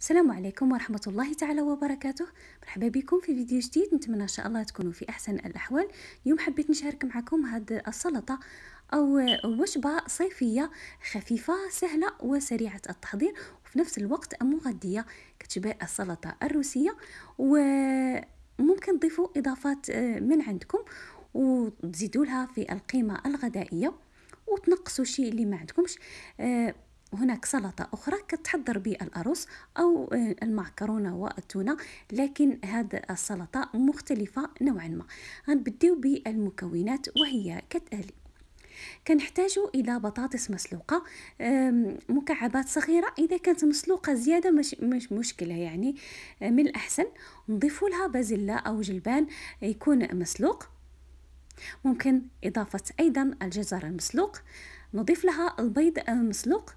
السلام عليكم ورحمة الله تعالى وبركاته مرحبا بكم في فيديو جديد نتمنى إن شاء الله تكونوا في أحسن الأحوال اليوم حبيت نشارك معكم هاد السلطة أو وجبة صيفية خفيفة سهلة وسريعة التحضير وفي نفس الوقت مغذية كتشبه السلطة الروسية وممكن تضيفوا إضافات آه، من عندكم وتزيدوا لها في القيمة الغذائية وتنقصوا شيء اللي ما عندكمش آه، هناك سلطة أخرى كتحضر بالأرز الأرز أو آه، المعكرونة والتونة لكن هذا السلطة مختلفة نوعا ما غنبديو بالمكونات وهي كالتالي كنحتاج الى بطاطس مسلوقه مكعبات صغيره اذا كانت مسلوقه زياده مش, مش مشكله يعني آه، من الاحسن نضيف لها بازلاء او جلبان يكون مسلوق ممكن اضافه ايضا الجزر المسلوق نضيف لها البيض المسلوق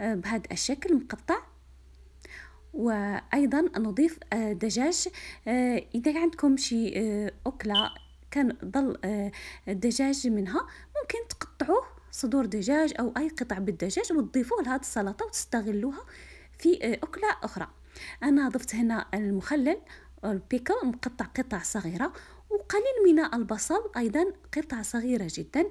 آه، بهذا الشكل مقطع وايضا نضيف آه، دجاج آه، اذا عندكم شي اكله كان ضل الدجاج منها ممكن تقطعوه صدور دجاج او اي قطع بالدجاج وتضيفوه لهذه السلطه وتستغلوها في اكله اخرى انا ضفت هنا المخلل البيكل مقطع قطع صغيره وقليل من البصل ايضا قطع صغيره جدا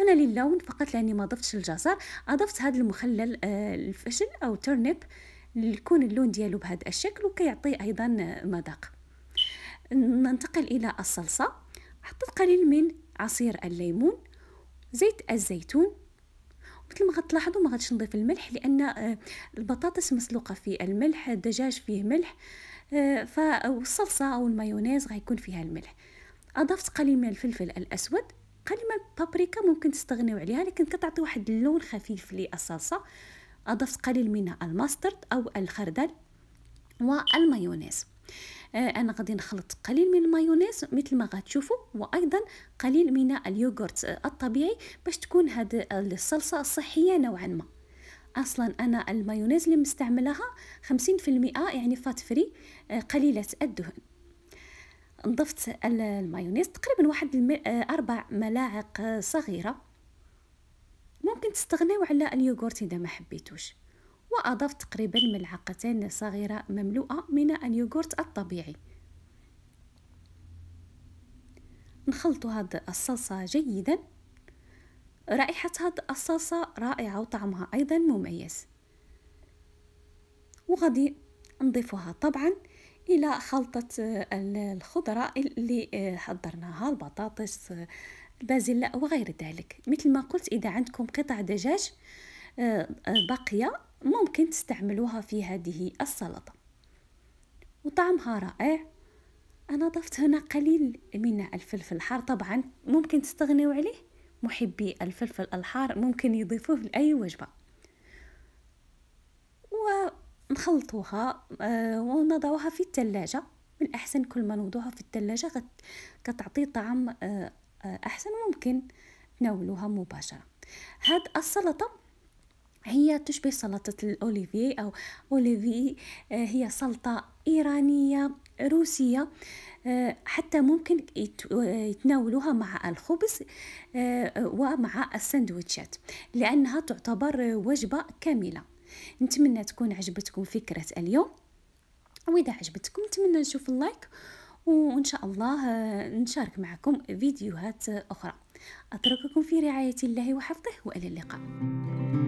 انا للون فقط لاني ما ضفتش الجزر اضفت هذا المخلل آه، الفشل او ترنب ليكون اللون ديالو بهذا الشكل وكيعطي ايضا مذاق ننتقل الى الصلصه حطيت قليل من عصير الليمون زيت الزيتون مثل ما غتلاحظوا ما غاديش نضيف الملح لان آه، البطاطس مسلوقه في الملح الدجاج فيه ملح آه، فالصلصه او المايونيز غيكون فيها الملح اضفت قليل من الفلفل الاسود قليلا البابريكا ممكن تستغنيو عليها لكن كتعطي واحد اللون خفيف للصلصه اضفت قليل من الماسترد او الخردل والمايونيز آه، انا غادي نخلط قليل من المايونيز مثل ما غتشوفوا وايضا قليل من اليوغورت الطبيعي باش تكون هاد الصلصه صحيه نوعا ما اصلا انا المايونيز اللي مستعملها 50% يعني فات آه، فري قليله الدهن ضفت المايونيز تقريبا واحد آه، اربع ملاعق آه، صغيره ممكن تستغنيو على اليوغورت اذا ما حبيتوش واضفت تقريبا ملعقتين صغيره مملوءه من اليوغورت الطبيعي نخلط هاد الصلصه جيدا رائحه هاد الصلصه رائعه وطعمها ايضا مميز وغادي نضيفها طبعا الى خلطه الخضره اللي آه، حضرناها البطاطس آه، البازلاء وغير ذلك مثل ما قلت اذا عندكم قطع دجاج آه، باقيه ممكن تستعملوها في هذه السلطه وطعمها رائع انا ضفت هنا قليل من الفلفل الحار طبعا ممكن تستغنيو عليه محبي الفلفل الحار ممكن يضيفوه لاي وجبه نخلطوها آه، ونضعوها في التلاجة من الأحسن كل ما نوضوها في التلاجة كتعطي طعم آه، آه، أحسن ممكن تناولوها مباشرة هاد السلطة هي تشبه سلطة الأوليفي أو أوليفي هي سلطة إيرانية روسية حتى ممكن يتناولوها مع الخبز ومع السندويتشات لأنها تعتبر وجبة كاملة نتمنى تكون عجبتكم فكره اليوم واذا عجبتكم نتمنى نشوف اللايك وان شاء الله آه، نشارك معكم فيديوهات اخرى اترككم في رعايه الله وحفظه والى اللقاء